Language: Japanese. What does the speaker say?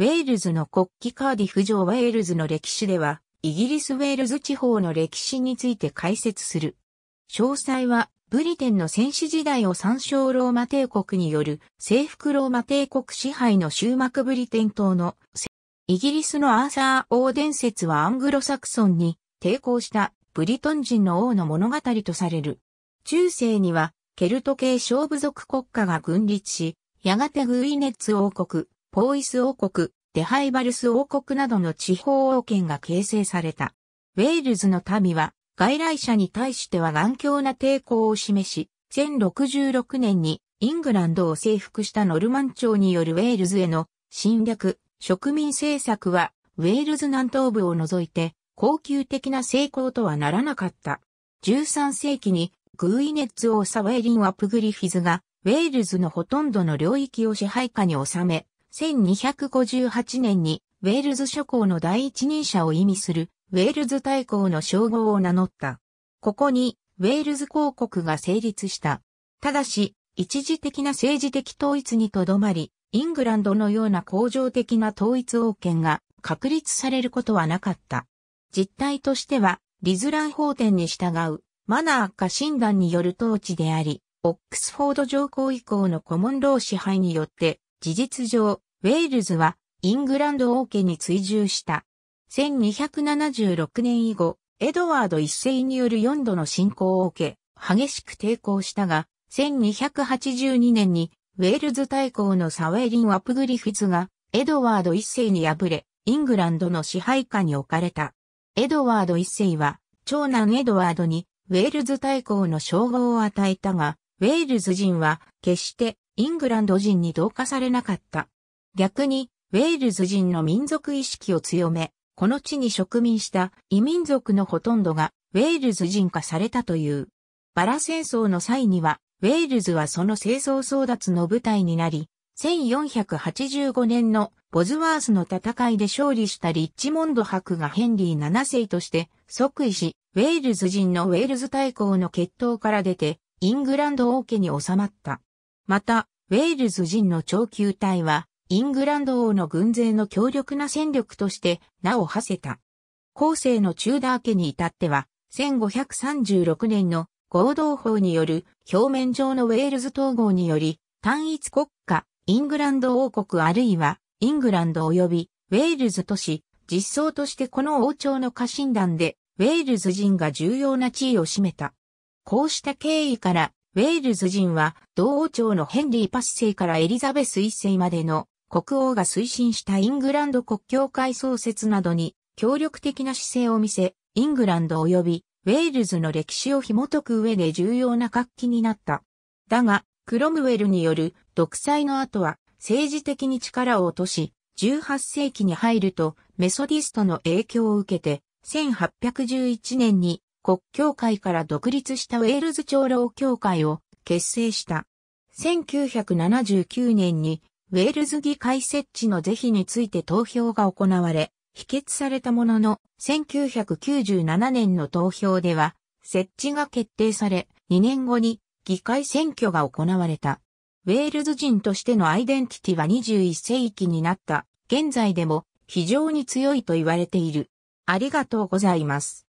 ウェールズの国旗カーディフ城ウェールズの歴史では、イギリスウェールズ地方の歴史について解説する。詳細は、ブリテンの戦士時代を参照ローマ帝国による征服ローマ帝国支配の終幕ブリテン島のイギリスのアーサー王伝説はアングロサクソンに抵抗したブリトン人の王の物語とされる。中世にはケルト系小部族国家が軍立し、やがてグイネッツ王国、ポーイス王国、デハイバルス王国などの地方王権が形成された。ウェールズの民は外来者に対しては頑強な抵抗を示し、1066年にイングランドを征服したノルマン朝によるウェールズへの侵略、植民政策はウェールズ南東部を除いて恒久的な成功とはならなかった。13世紀にグーイネッツ王サウェイリン・アップグリフィズがウェールズのほとんどの領域を支配下に収め、1258年にウェールズ諸侯の第一人者を意味するウェールズ大公の称号を名乗った。ここにウェールズ公国が成立した。ただし、一時的な政治的統一にとどまり、イングランドのような恒常的な統一王権が確立されることはなかった。実態としては、リズラン法典に従う、マナー化診断による統治であり、オックスフォード上皇以降のコモンロー支配によって、事実上、ウェールズはイングランド王家に追従した。1276年以後、エドワード一世による4度の侵攻を受け、激しく抵抗したが、1282年にウェールズ大公のサウェリン・ワプグリフィズが、エドワード一世に敗れ、イングランドの支配下に置かれた。エドワード一世は、長男エドワードに、ウェールズ大公の称号を与えたが、ウェールズ人は、決して、イングランド人に同化されなかった。逆に、ウェールズ人の民族意識を強め、この地に植民した異民族のほとんどがウェールズ人化されたという。バラ戦争の際には、ウェールズはその清掃争奪の舞台になり、1485年のボズワースの戦いで勝利したリッチモンド伯がヘンリー7世として即位し、ウェールズ人のウェールズ大公の血統から出て、イングランド王家に収まった。また、ウェールズ人の長級隊は、イングランド王の軍勢の強力な戦力として名を馳せた。後世のチューダー家に至っては、1536年の合同法による表面上のウェールズ統合により、単一国家、イングランド王国あるいは、イングランド及びウェールズ都市、実相としてこの王朝の家臣団で、ウェールズ人が重要な地位を占めた。こうした経緯から、ウェールズ人は、同王朝のヘンリーパス世からエリザベス一世までの国王が推進したイングランド国教会創設などに協力的な姿勢を見せ、イングランド及びウェールズの歴史を紐解く上で重要な活気になった。だが、クロムウェルによる独裁の後は政治的に力を落とし、18世紀に入るとメソディストの影響を受けて、1811年に国教会から独立したウェールズ長老協会を結成した。1979年にウェールズ議会設置の是非について投票が行われ、否決されたものの、1997年の投票では、設置が決定され、2年後に議会選挙が行われた。ウェールズ人としてのアイデンティティは21世紀になった。現在でも非常に強いと言われている。ありがとうございます。